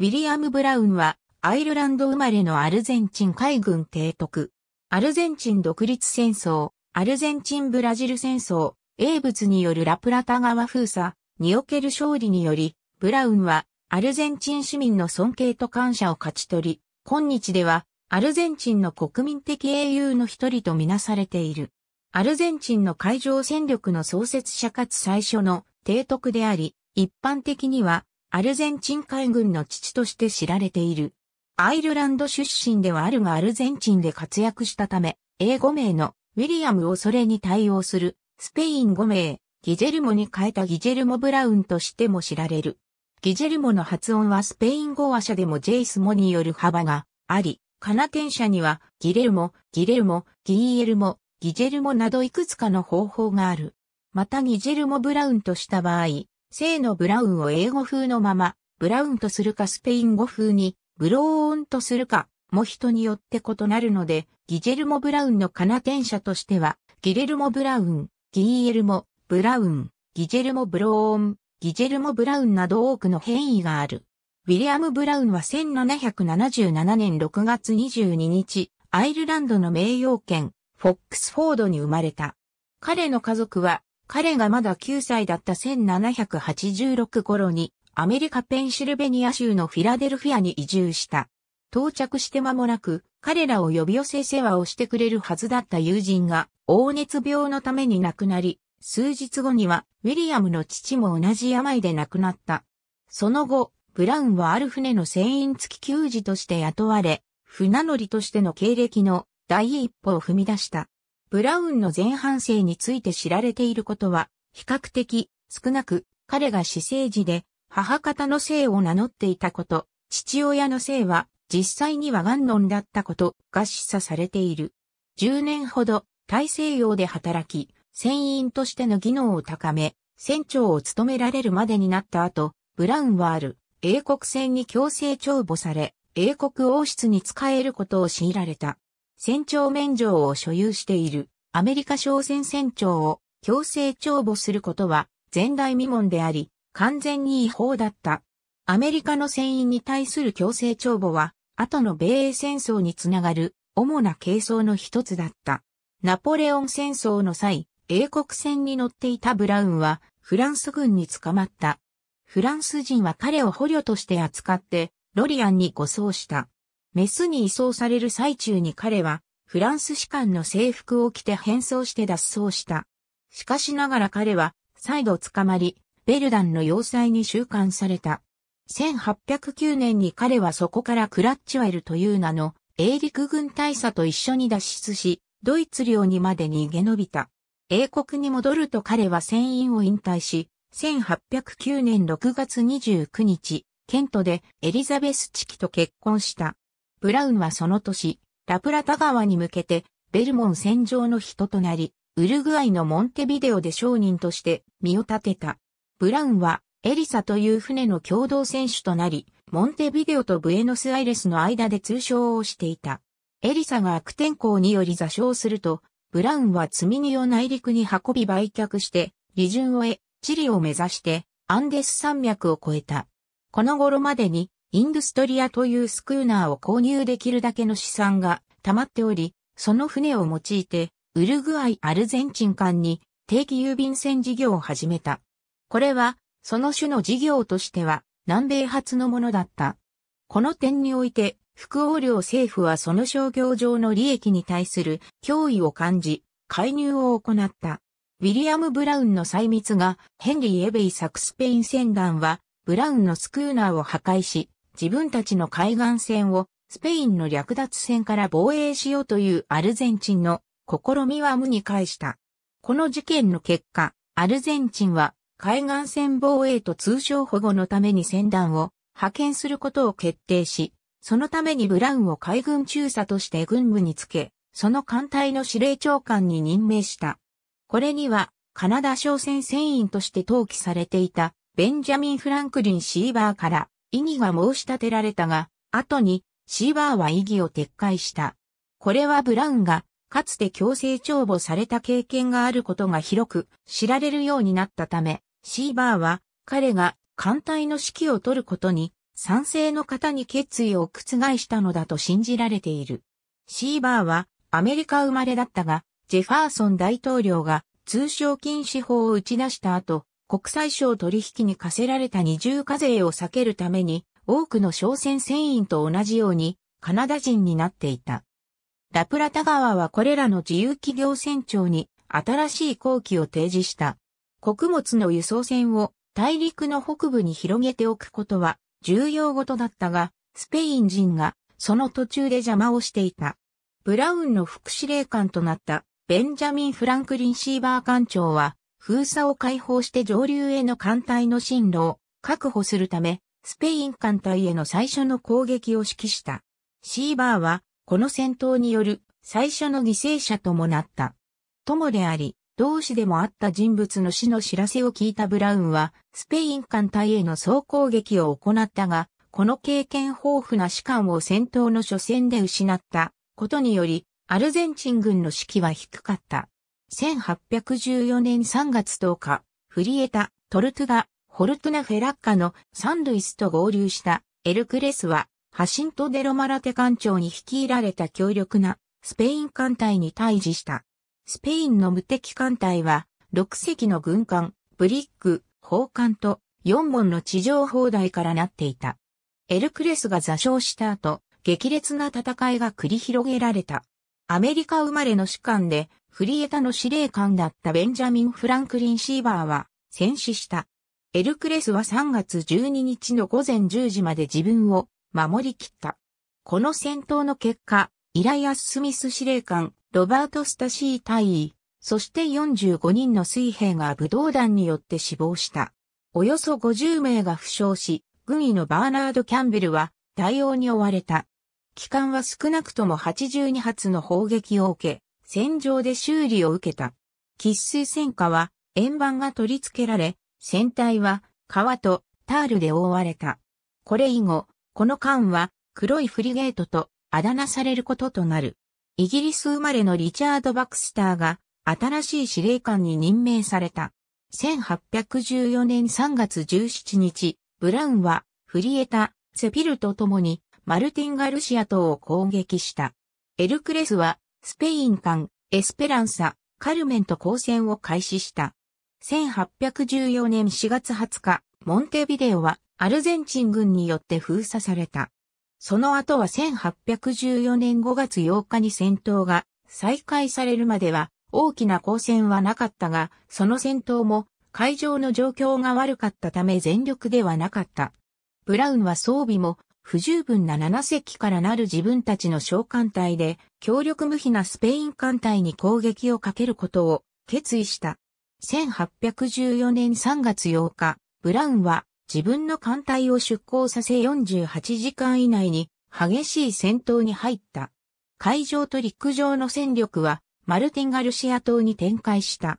ウィリアム・ブラウンは、アイルランド生まれのアルゼンチン海軍提督。アルゼンチン独立戦争、アルゼンチン・ブラジル戦争、英仏によるラプラタ川封鎖、における勝利により、ブラウンは、アルゼンチン市民の尊敬と感謝を勝ち取り、今日では、アルゼンチンの国民的英雄の一人とみなされている。アルゼンチンの海上戦力の創設者かつ最初の提督であり、一般的にはアルゼンチン海軍の父として知られている。アイルランド出身ではあるがアルゼンチンで活躍したため、英語名のウィリアムをそれに対応するスペイン語名、ギジェルモに変えたギジェルモ・ブラウンとしても知られる。ギジェルモの発音はスペイン語話者でもジェイスモによる幅があり、カナテン社にはギレルモ、ギレルモ、ギイエルモ、ギジェルモなどいくつかの方法がある。またギジェルモ・ブラウンとした場合、生のブラウンを英語風のまま、ブラウンとするかスペイン語風に、ブローンとするか、も人によって異なるので、ギジェルモ・ブラウンのカナテン社としては、ギレルモ・ブラウン、ギーエルモ、ブラウン、ギジェルモ・ブローン、ギジェルモ・ブラウンなど多くの変異がある。ウィリアム・ブラウンは1777年6月22日、アイルランドの名誉県、フォックスフォードに生まれた。彼の家族は彼がまだ9歳だった1786頃にアメリカペンシルベニア州のフィラデルフィアに移住した。到着して間もなく、彼らを呼び寄せ世話をしてくれるはずだった友人が、黄熱病のために亡くなり、数日後には、ウィリアムの父も同じ病で亡くなった。その後、ブラウンはある船の船員付き給仕として雇われ、船乗りとしての経歴の第一歩を踏み出した。ブラウンの前半生について知られていることは、比較的少なく、彼が私生児で、母方の姓を名乗っていたこと、父親の姓は、実際にはガンノンだったことが示唆されている。10年ほど、大西洋で働き、船員としての技能を高め、船長を務められるまでになった後、ブラウンはある、英国船に強制帳簿され、英国王室に仕えることを強いられた。船長免状を所有しているアメリカ商船船長を強制徴募することは前代未聞であり、完全に違法だった。アメリカの船員に対する強制徴募は、後の米英戦争につながる主な軽装の一つだった。ナポレオン戦争の際、英国船に乗っていたブラウンはフランス軍に捕まった。フランス人は彼を捕虜として扱ってロリアンに護送した。メスに移送される最中に彼は、フランス士官の制服を着て変装して脱走した。しかしながら彼は、再度捕まり、ベルダンの要塞に収監された。1809年に彼はそこからクラッチワイルという名の、英陸軍大佐と一緒に脱出し、ドイツ領にまで逃げ延びた。英国に戻ると彼は船員を引退し、1809年6月29日、ケントでエリザベス・チキと結婚した。ブラウンはその年、ラプラタ川に向けて、ベルモン戦場の人となり、ウルグアイのモンテビデオで商人として身を立てた。ブラウンは、エリサという船の共同選手となり、モンテビデオとブエノスアイレスの間で通称をしていた。エリサが悪天候により座礁すると、ブラウンは積み荷を内陸に運び売却して、利潤を得、チリを目指して、アンデス山脈を越えた。この頃までに、インドストリアというスクーナーを購入できるだけの資産が溜まっており、その船を用いて、ウルグアイ・アルゼンチン間に定期郵便船事業を始めた。これは、その種の事業としては、南米初のものだった。この点において、副王領政府はその商業上の利益に対する脅威を感じ、介入を行った。ウィリアム・ブラウンの細密が、ヘンリー・エベイサクスペイン船団は、ブラウンのスクーナーを破壊し、自分たちの海岸線をスペインの略奪戦から防衛しようというアルゼンチンの試みは無に返した。この事件の結果、アルゼンチンは海岸線防衛と通商保護のために船団を派遣することを決定し、そのためにブラウンを海軍中佐として軍部につけ、その艦隊の司令長官に任命した。これには、カナダ商船船員として登記されていた、ベンジャミン・フランクリン・シーバーから、異議が申し立てられたが、後にシーバーは異議を撤回した。これはブラウンが、かつて強制帳簿された経験があることが広く知られるようになったため、シーバーは彼が艦隊の指揮を取ることに賛成の方に決意を覆したのだと信じられている。シーバーはアメリカ生まれだったが、ジェファーソン大統領が通商禁止法を打ち出した後、国際省取引に課せられた二重課税を避けるために、多くの商船船員と同じように、カナダ人になっていた。ラプラタ川はこれらの自由企業船長に新しい工期を提示した。穀物の輸送船を大陸の北部に広げておくことは重要事だったが、スペイン人がその途中で邪魔をしていた。ブラウンの副司令官となったベンジャミン・フランクリン・シーバー艦長は封鎖を解放して上流への艦隊の進路を確保するため、スペイン艦隊への最初の攻撃を指揮した。シーバーは、この戦闘による最初の犠牲者ともなった。友であり、同志でもあった人物の死の知らせを聞いたブラウンは、スペイン艦隊への総攻撃を行ったが、この経験豊富な士官を戦闘の初戦で失ったことにより、アルゼンチン軍の士気は低かった。1814年3月10日、フリエタ、トルトゥガ、ホルトゥナフェラッカのサンルイスと合流したエルクレスは、ハシント・デロマラテ艦長に率いられた強力なスペイン艦隊に対峙した。スペインの無敵艦隊は、6隻の軍艦、ブリック、砲艦と4本の地上砲台からなっていた。エルクレスが座礁した後、激烈な戦いが繰り広げられた。アメリカ生まれの士官で、フリエタの司令官だったベンジャミン・フランクリン・シーバーは、戦死した。エルクレスは3月12日の午前10時まで自分を守り切った。この戦闘の結果、イライアス・スミス司令官、ロバート・スタシー大尉、そして45人の水兵が武道団によって死亡した。およそ50名が負傷し、軍医のバーナード・キャンベルは対応に追われた。機関は少なくとも82発の砲撃を受け、戦場で修理を受けた。喫水戦火は円盤が取り付けられ、船体は川とタールで覆われた。これ以後、この艦は黒いフリゲートとあだ名されることとなる。イギリス生まれのリチャード・バクスターが新しい司令官に任命された。1814年3月17日、ブラウンはフリエタ、セピルと共にマルティン・ガルシア島を攻撃した。エルクレスは、スペイン艦、エスペランサ、カルメンと交戦を開始した。1814年4月20日、モンテビデオはアルゼンチン軍によって封鎖された。その後は1814年5月8日に戦闘が再開されるまでは大きな交戦はなかったが、その戦闘も会場の状況が悪かったため全力ではなかった。ブラウンは装備も不十分な7隻からなる自分たちの小艦隊で、強力無比なスペイン艦隊に攻撃をかけることを決意した。1814年3月8日、ブラウンは自分の艦隊を出港させ48時間以内に激しい戦闘に入った。海上と陸上の戦力はマルティンガルシア島に展開した。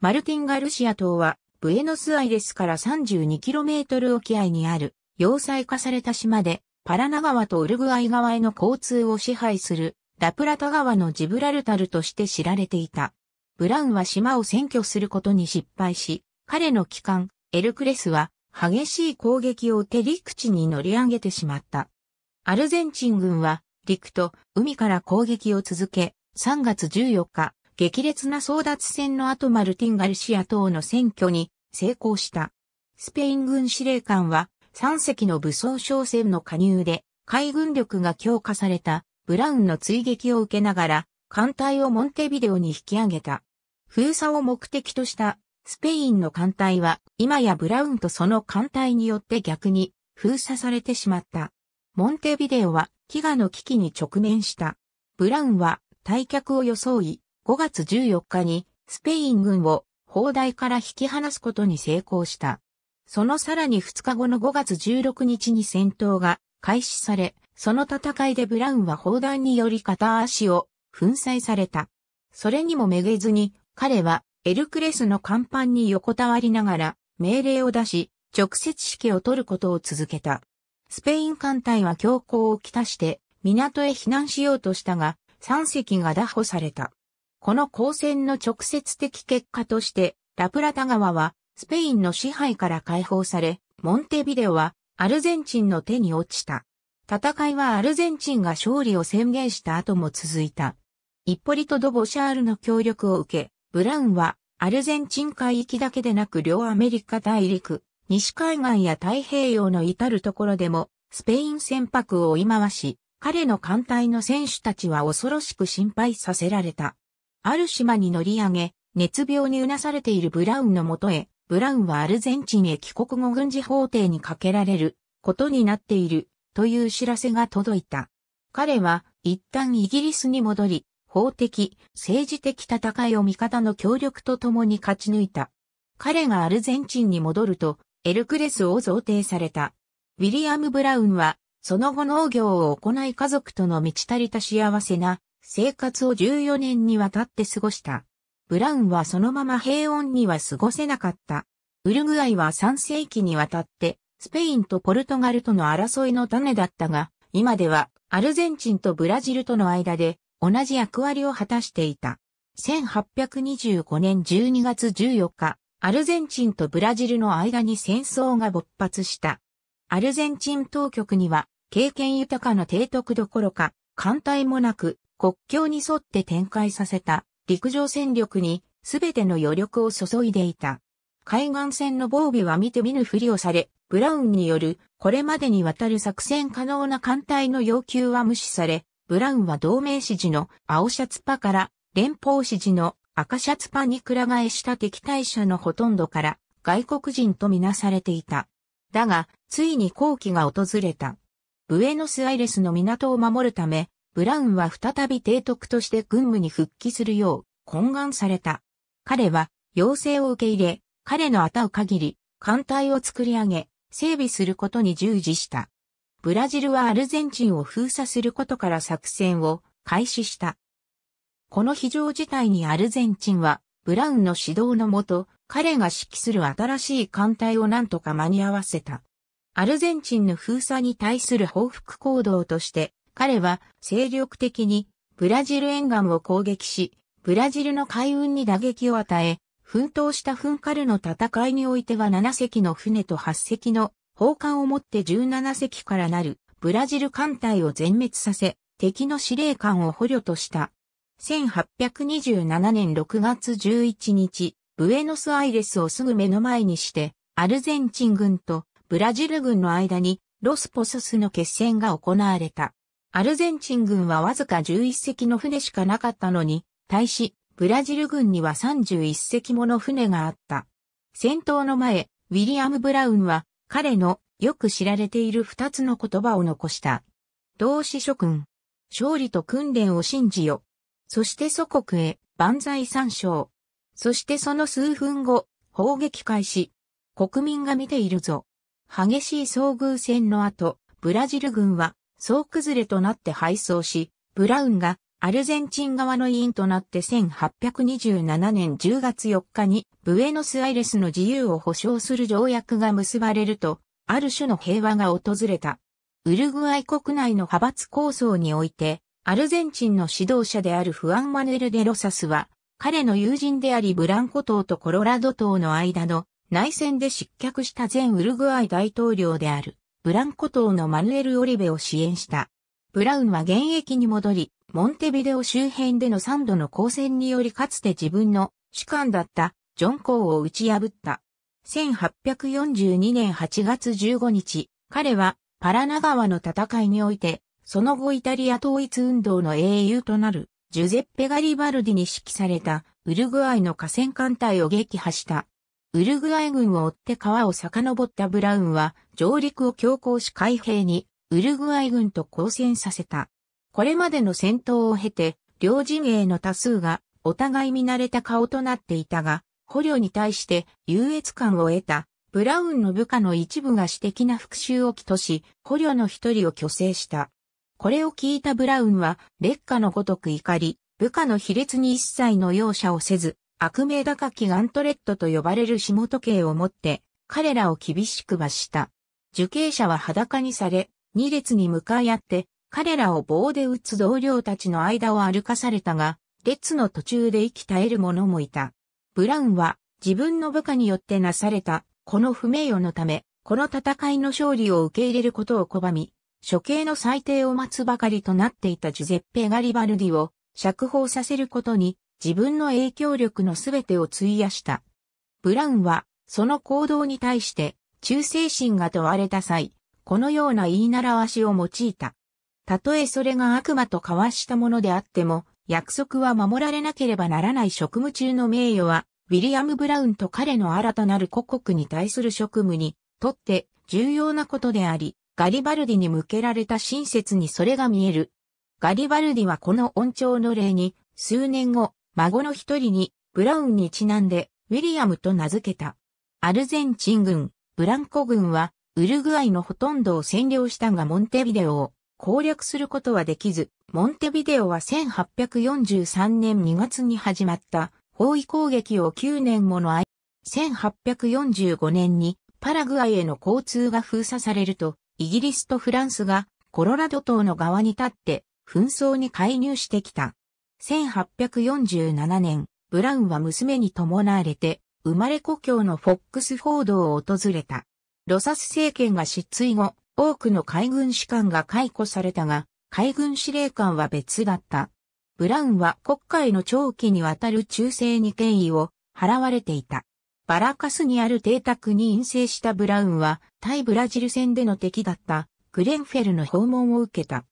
マルティンガルシア島はブエノスアイレスから 32km 沖合にある要塞化された島で、パラナ川とウルグアイ川への交通を支配する、ラプラタ川のジブラルタルとして知られていた。ブラウンは島を占拠することに失敗し、彼の機関、エルクレスは、激しい攻撃を手陸地に乗り上げてしまった。アルゼンチン軍は、陸と海から攻撃を続け、3月14日、激烈な争奪戦の後マルティン・ガルシア等の占拠に成功した。スペイン軍司令官は3隻の武装商船の加入で海軍力が強化されたブラウンの追撃を受けながら艦隊をモンテビデオに引き上げた。封鎖を目的としたスペインの艦隊は今やブラウンとその艦隊によって逆に封鎖されてしまった。モンテビデオは飢餓の危機に直面した。ブラウンは退却を装い5月14日にスペイン軍を砲台から引き離すことに成功した。そのさらに2日後の5月16日に戦闘が開始され、その戦いでブラウンは砲弾により片足を粉砕された。それにもめげずに、彼はエルクレスの甲板に横たわりながら命令を出し、直接指揮を取ることを続けた。スペイン艦隊は強行をきたして港へ避難しようとしたが、3隻が打破された。この交戦の直接的結果として、ラプラタ川はスペインの支配から解放され、モンテビデオはアルゼンチンの手に落ちた。戦いはアルゼンチンが勝利を宣言した後も続いた。イッポリト・ド・ボシャールの協力を受け、ブラウンはアルゼンチン海域だけでなく両アメリカ大陸、西海岸や太平洋の至るところでもスペイン船舶を追い回し、彼の艦隊の選手たちは恐ろしく心配させられた。ある島に乗り上げ、熱病にうなされているブラウンのもとへブラウンはアルゼンチンへ帰国後軍事法廷にかけられることになっているという知らせが届いた。彼は一旦イギリスに戻り、法的、政治的戦いを味方の協力とともに勝ち抜いた。彼がアルゼンチンに戻ると、エルクレスを贈呈された。ウィリアム・ブラウンは、その後農業を行い家族との満ち足りた幸せな生活を14年にわたって過ごした。ブラウンはそのまま平穏には過ごせなかった。ウルグアイは3世紀にわたって、スペインとポルトガルとの争いの種だったが、今ではアルゼンチンとブラジルとの間で同じ役割を果たしていた。1825年12月14日、アルゼンチンとブラジルの間に戦争が勃発した。アルゼンチン当局には、経験豊かな提督どころか、艦隊もなく、国境に沿って展開させた陸上戦力に全ての余力を注いでいた。海岸線の防備は見て見ぬふりをされ、ブラウンによるこれまでにわたる作戦可能な艦隊の要求は無視され、ブラウンは同盟支持の青シャツパから連邦支持の赤シャツパに倉替えした敵対者のほとんどから外国人とみなされていた。だが、ついに好機が訪れた。ブエノスアイレスの港を守るため、ブラウンは再び提督として軍務に復帰するよう懇願された。彼は要請を受け入れ、彼のあたう限り艦隊を作り上げ、整備することに従事した。ブラジルはアルゼンチンを封鎖することから作戦を開始した。この非常事態にアルゼンチンは、ブラウンの指導のもと、彼が指揮する新しい艦隊を何とか間に合わせた。アルゼンチンの封鎖に対する報復行動として、彼は精力的にブラジル沿岸を攻撃し、ブラジルの海運に打撃を与え、奮闘したフンカルの戦いにおいては7隻の船と8隻の砲艦を持って17隻からなるブラジル艦隊を全滅させ、敵の司令官を捕虜とした。1827年6月11日、ブエノスアイレスをすぐ目の前にして、アルゼンチン軍とブラジル軍の間にロスポソスの決戦が行われた。アルゼンチン軍はわずか11隻の船しかなかったのに、対し、ブラジル軍には31隻もの船があった。戦闘の前、ウィリアム・ブラウンは、彼のよく知られている二つの言葉を残した。同志諸君、勝利と訓練を信じよ。そして祖国へ、万歳三章。そしてその数分後、砲撃開始。国民が見ているぞ。激しい遭遇戦の後、ブラジル軍は総崩れとなって敗走し、ブラウンがアルゼンチン側の委員となって1827年10月4日にブエノスアイレスの自由を保障する条約が結ばれると、ある種の平和が訪れた。ウルグアイ国内の派閥構想において、アルゼンチンの指導者であるフアン・マネル・デ・ロサスは、彼の友人でありブランコ島とコロラド島の間の内戦で失脚した前ウルグアイ大統領である。ブランコ島のマヌエル・オリベを支援した。ブラウンは現役に戻り、モンテビデオ周辺での3度の交戦によりかつて自分の主観だったジョン・コーを打ち破った。1842年8月15日、彼はパラナ川の戦いにおいて、その後イタリア統一運動の英雄となるジュゼッペ・ガリバルディに指揮されたウルグアイの河川艦隊を撃破した。ウルグアイ軍を追って川を遡ったブラウンは上陸を強行し海兵にウルグアイ軍と交戦させた。これまでの戦闘を経て両陣営の多数がお互い見慣れた顔となっていたが、捕虜に対して優越感を得たブラウンの部下の一部が私的な復讐を起とし、捕虜の一人を虚勢した。これを聞いたブラウンは、劣化のごとく怒り、部下の卑劣に一切の容赦をせず、悪名高きガントレットと呼ばれる下時計を持って、彼らを厳しく罰した。受刑者は裸にされ、二列に向かい合って、彼らを棒で打つ同僚たちの間を歩かされたが、列の途中で息絶える者もいた。ブラウンは自分の部下によってなされた、この不名誉のため、この戦いの勝利を受け入れることを拒み、処刑の裁定を待つばかりとなっていたジュゼッペ・ガリバルディを釈放させることに自分の影響力のすべてを費やした。ブラウンは、その行動に対して、忠誠心が問われた際、このような言い習わしを用いた。たとえそれが悪魔と交わしたものであっても、約束は守られなければならない職務中の名誉は、ウィリアム・ブラウンと彼の新たなる故国に対する職務にとって重要なことであり、ガリバルディに向けられた親切にそれが見える。ガリバルディはこの恩寵の例に、数年後、孫の一人に、ブラウンにちなんで、ウィリアムと名付けた。アルゼンチン軍、ブランコ軍は、ウルグアイのほとんどを占領したがモンテビデオを攻略することはできず、モンテビデオは1843年2月に始まった包囲攻撃を9年もの間、1845年にパラグアイへの交通が封鎖されると、イギリスとフランスがコロラド島の側に立って紛争に介入してきた。1847年、ブラウンは娘に伴われて、生まれ故郷のフォックスフォードを訪れた。ロサス政権が失墜後、多くの海軍士官が解雇されたが、海軍司令官は別だった。ブラウンは国会の長期にわたる忠誠に権威を払われていた。バラカスにある邸宅に陰性したブラウンは、対ブラジル戦での敵だったグレンフェルの訪問を受けた。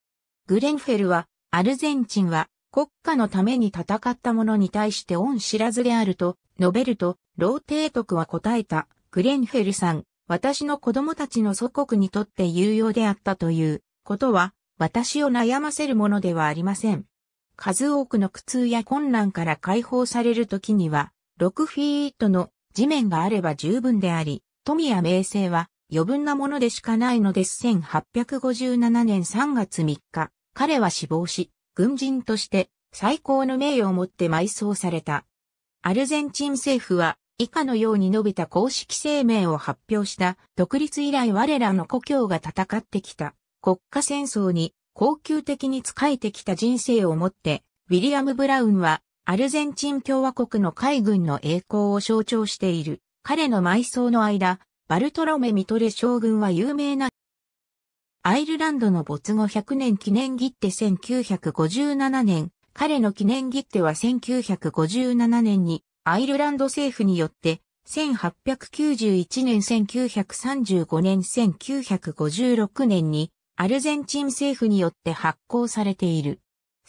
グレンフェルは、アルゼンチンは国家のために戦った者に対して恩知らずであると、述べると、老帝徳は答えた、グレンフェルさん、私の子供たちの祖国にとって有用であったということは、私を悩ませるものではありません。数多くの苦痛や困難から解放される時には、6フィートの地面があれば十分であり、富や名声は余分なものでしかないのです。1857年3月3日、彼は死亡し、軍人として最高の名誉をもって埋葬された。アルゼンチン政府は以下のように述べた公式声明を発表した独立以来我らの故郷が戦ってきた国家戦争に恒久的に仕えてきた人生をもってウィリアム・ブラウンはアルゼンチン共和国の海軍の栄光を象徴している。彼の埋葬の間、バルトロメ・ミトレ将軍は有名なアイルランドの没後100年記念切手1957年、彼の記念切手は1957年にアイルランド政府によって1891年1935年1956年にアルゼンチン政府によって発行されている。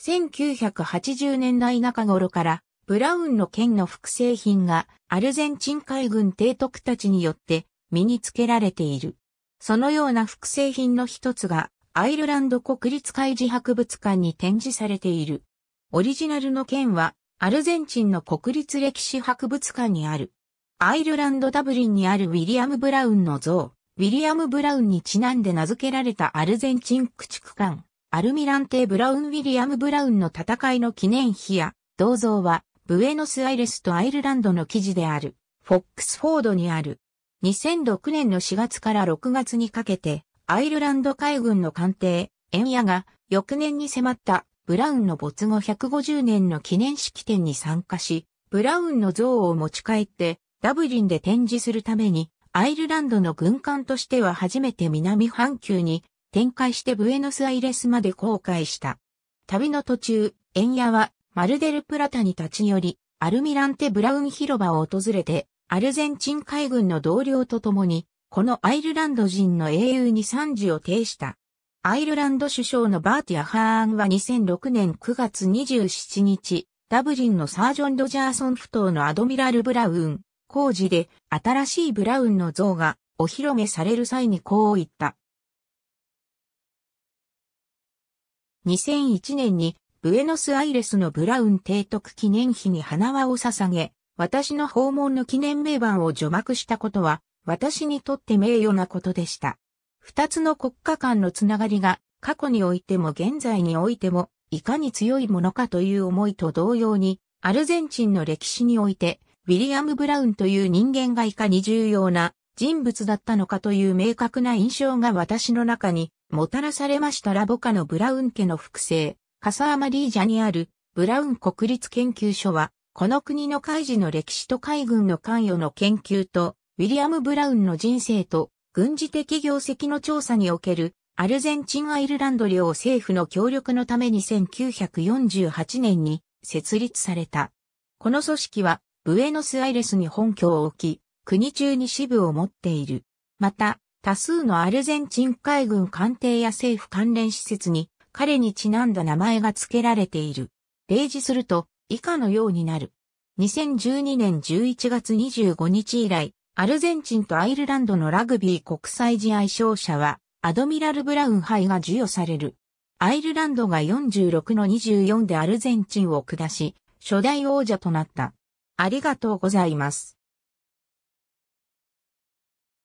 1980年代中頃からブラウンの剣の複製品がアルゼンチン海軍提督たちによって身につけられている。そのような複製品の一つがアイルランド国立海事博物館に展示されている。オリジナルの剣はアルゼンチンの国立歴史博物館にある。アイルランドダブリンにあるウィリアム・ブラウンの像、ウィリアム・ブラウンにちなんで名付けられたアルゼンチン駆逐艦、アルミランテ・ブラウン・ウィリアム・ブラウンの戦いの記念碑や、銅像は、ブエノスアイレスとアイルランドの記事である、フォックスフォードにある、2006年の4月から6月にかけて、アイルランド海軍の艦艇、エンヤが、翌年に迫ったブラウンの没後150年の記念式典に参加し、ブラウンの像を持ち帰ってダブリンで展示するために、アイルランドの軍艦としては初めて南半球に展開してブエノスアイレスまで航海した。旅の途中、エンヤはマルデルプラタに立ち寄り、アルミランテ・ブラウン広場を訪れてアルゼンチン海軍の同僚と共に、このアイルランド人の英雄に賛辞を呈した。アイルランド首相のバーティア・ハーンは2006年9月27日、ダブリンのサージョン・ドジャーソン埠頭のアドミラル・ブラウン工事で新しいブラウンの像がお披露目される際にこう言った。2001年にブエノスアイレスのブラウン提督記念碑に花輪を捧げ、私の訪問の記念名板を除幕したことは、私にとって名誉なことでした。二つの国家間のつながりが、過去においても現在においても、いかに強いものかという思いと同様に、アルゼンチンの歴史において、ウィリアム・ブラウンという人間がいかに重要な人物だったのかという明確な印象が私の中にもたらされましたラボカのブラウン家の複製、カサーマリージャにあるブラウン国立研究所はこの国の海事の歴史と海軍の関与の研究と、ウィリアム・ブラウンの人生と、軍事的業績の調査における、アルゼンチン・アイルランド領政府の協力のために1948年に設立された。この組織は、ブエノスアイレスに本拠を置き、国中に支部を持っている。また、多数のアルゼンチン海軍艦艇や政府関連施設に、彼にちなんだ名前が付けられている。例示すると、以下のようになる。2012年11月25日以来、アルゼンチンとアイルランドのラグビー国際試合勝者は、アドミラル・ブラウン杯が授与される。アイルランドが46の24でアルゼンチンを下し、初代王者となった。ありがとうございます。